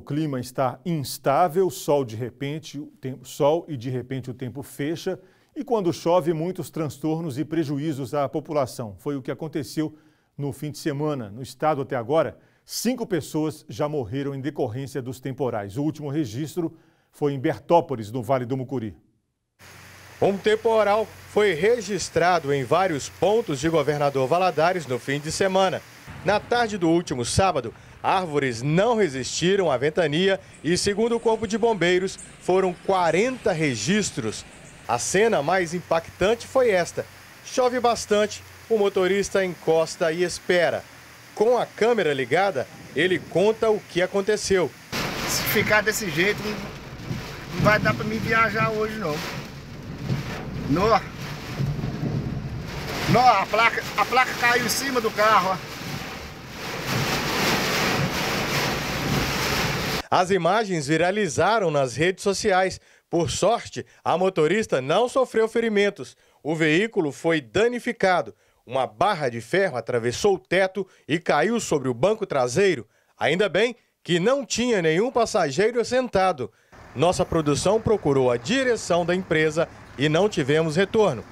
O clima está instável, sol de repente, tempo, sol e de repente o tempo fecha, e quando chove, muitos transtornos e prejuízos à população. Foi o que aconteceu no fim de semana. No estado até agora, cinco pessoas já morreram em decorrência dos temporais. O último registro foi em Bertópolis, no Vale do Mucuri. Um temporal foi registrado em vários pontos de Governador Valadares no fim de semana. Na tarde do último sábado, Árvores não resistiram à ventania e, segundo o Corpo de Bombeiros, foram 40 registros. A cena mais impactante foi esta: chove bastante, o motorista encosta e espera. Com a câmera ligada, ele conta o que aconteceu. Se ficar desse jeito, não vai dar para me viajar hoje não. Não. Não. a placa, a placa caiu em cima do carro, ó. As imagens viralizaram nas redes sociais. Por sorte, a motorista não sofreu ferimentos. O veículo foi danificado. Uma barra de ferro atravessou o teto e caiu sobre o banco traseiro. Ainda bem que não tinha nenhum passageiro sentado. Nossa produção procurou a direção da empresa e não tivemos retorno.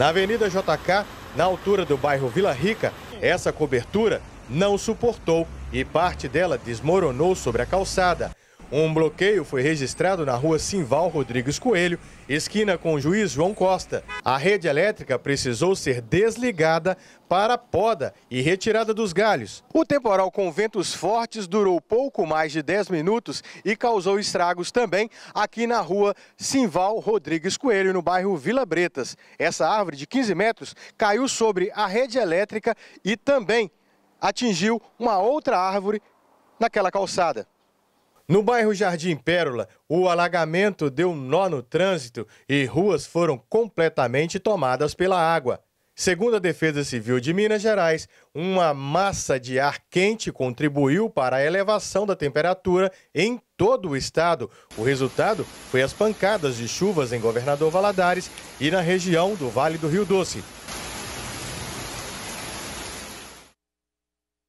Na Avenida JK, na altura do bairro Vila Rica, essa cobertura não suportou e parte dela desmoronou sobre a calçada, um bloqueio foi registrado na rua Simval Rodrigues Coelho, esquina com o juiz João Costa. A rede elétrica precisou ser desligada para poda e retirada dos galhos. O temporal com ventos fortes durou pouco mais de 10 minutos e causou estragos também aqui na rua Simval Rodrigues Coelho, no bairro Vila Bretas. Essa árvore de 15 metros caiu sobre a rede elétrica e também atingiu uma outra árvore naquela calçada. No bairro Jardim Pérola, o alagamento deu um nó no trânsito e ruas foram completamente tomadas pela água. Segundo a Defesa Civil de Minas Gerais, uma massa de ar quente contribuiu para a elevação da temperatura em todo o estado. O resultado foi as pancadas de chuvas em Governador Valadares e na região do Vale do Rio Doce.